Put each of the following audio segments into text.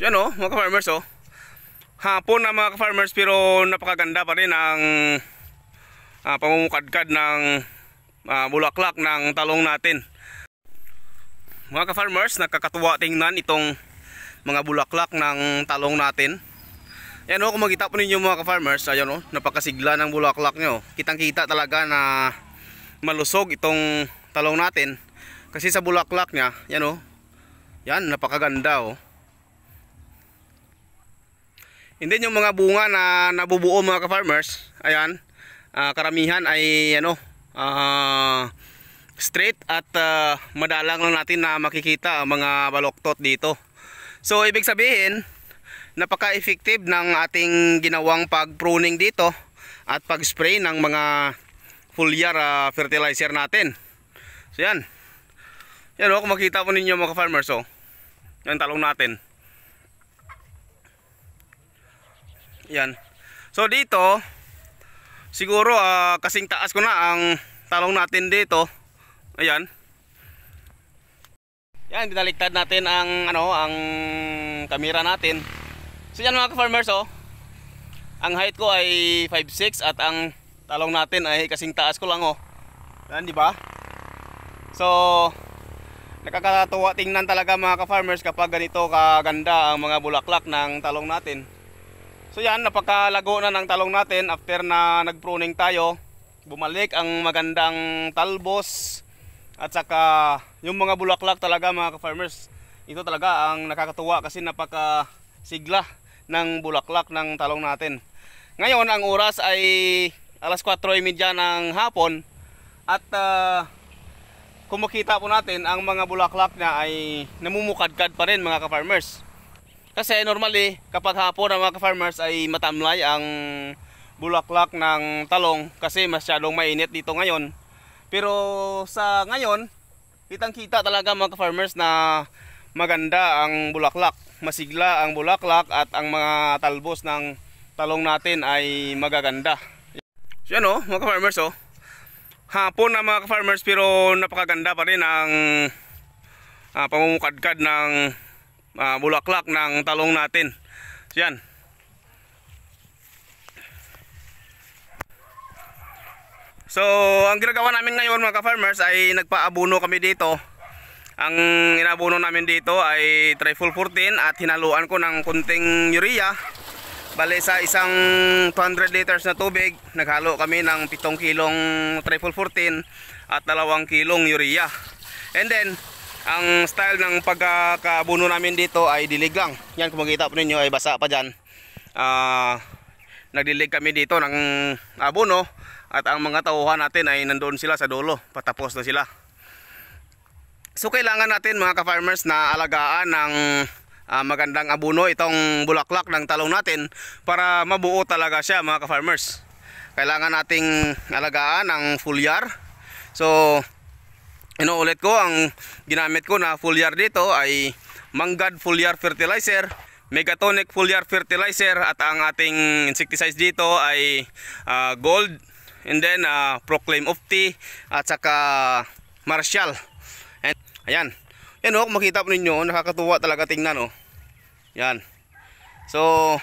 yan o, mga farmers o. Oh. Hapon na mga farmers pero napakaganda pa rin ang uh, pamumukadkad ng uh, bulaklak ng talong natin. Mga ka-farmers, nakakatuwa tingnan itong mga bulaklak ng talong natin. yan o, oh, kung magkita po ninyo mga ka-farmers, ayan o, oh, napakasigla ng bulaklak nyo. Kitang-kita talaga na malusog itong talong natin. Kasi sa bulaklak niya, yan o, yan, napakaganda o. And then yung mga bunga na nabubuo mga ka-farmers, ayan, uh, karamihan ay ano, uh, straight at uh, madalang lang natin na makikita ang mga baloktot dito. So ibig sabihin, napaka-effective ng ating ginawang pag-pruning dito at pag-spray ng mga foliar uh, fertilizer natin. So yan. Yan o, oh, kung makita po ninyo mga farmers o. Oh, yung talong natin. Yan. So dito, siguro uh, kasing taas ko na ang talong natin dito. Ayan. Yan, binaliktad natin ang ano, ang kamera natin. So yan mga farmers oh. Ang height ko ay 5'6 at ang talong natin ay kasing taas ko lang oh. Yan, di ba? So, nakakatuwa tingnan talaga mga ka-farmers kapag ganito kaganda ang mga bulaklak ng talong natin. So yan, napakalago na ng talong natin after na nagpruning tayo. Bumalik ang magandang talbos at saka yung mga bulaklak talaga mga ka farmers Ito talaga ang nakakatuwa kasi napaka sigla ng bulaklak ng talong natin. Ngayon ang oras ay alas 4.30 ng hapon at uh, ah, kumakita po natin ang mga bulaklak na ay namumukadkad pa rin mga ka-farmers. Kasi normally, kapag hapon ang mga farmers ay matamlay ang bulaklak ng talong kasi masyadong mainit dito ngayon. Pero sa ngayon, kitang kita talaga mga farmers na maganda ang bulaklak. Masigla ang bulaklak at ang mga talbos ng talong natin ay magaganda. So yan o, mga farmers o. Oh. Hapon na mga farmers pero napakaganda pa rin ang uh, pamumukadkad ng uh, bulaklak ng talong natin. So, yan. So, ang ginagawa namin ngayon mga farmers ay nagpaabuno kami dito. Ang inabuno namin dito ay trifle 14 at hinaluan ko ng kunting urea. Bale sa isang 200 liters na tubig, naghalo kami ng 7 kilong trifle 14 at 2 kilong urea. And then, ang style ng pagkakabuno namin dito ay dilig lang. Yan kung makita po ninyo ay basa pa dyan. Uh, ah, nagdilig kami dito ng abono at ang mga tauhan natin ay nandoon sila sa dulo. Patapos na sila. So kailangan natin mga ka-farmers na alagaan ng uh, magandang abuno itong bulaklak ng talong natin para mabuo talaga siya mga ka-farmers. Kailangan nating alagaan ng yard So Inuulit ko, ang ginamit ko na foliar dito ay Mangad Foliar Fertilizer, Megatonic Foliar Fertilizer at ang ating insecticide dito ay uh, Gold and then uh, Proclaim Opti at saka Marshall. And, ayan. Yan o, oh, makita po ninyo, nakakatuwa talaga tingnan o. Oh. Yan. So,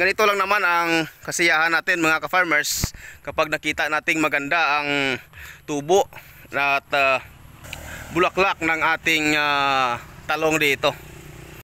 ganito lang naman ang kasiyahan natin mga ka-farmers kapag nakita nating maganda ang tubo at uh, bulaklak ng ating uh, talong dito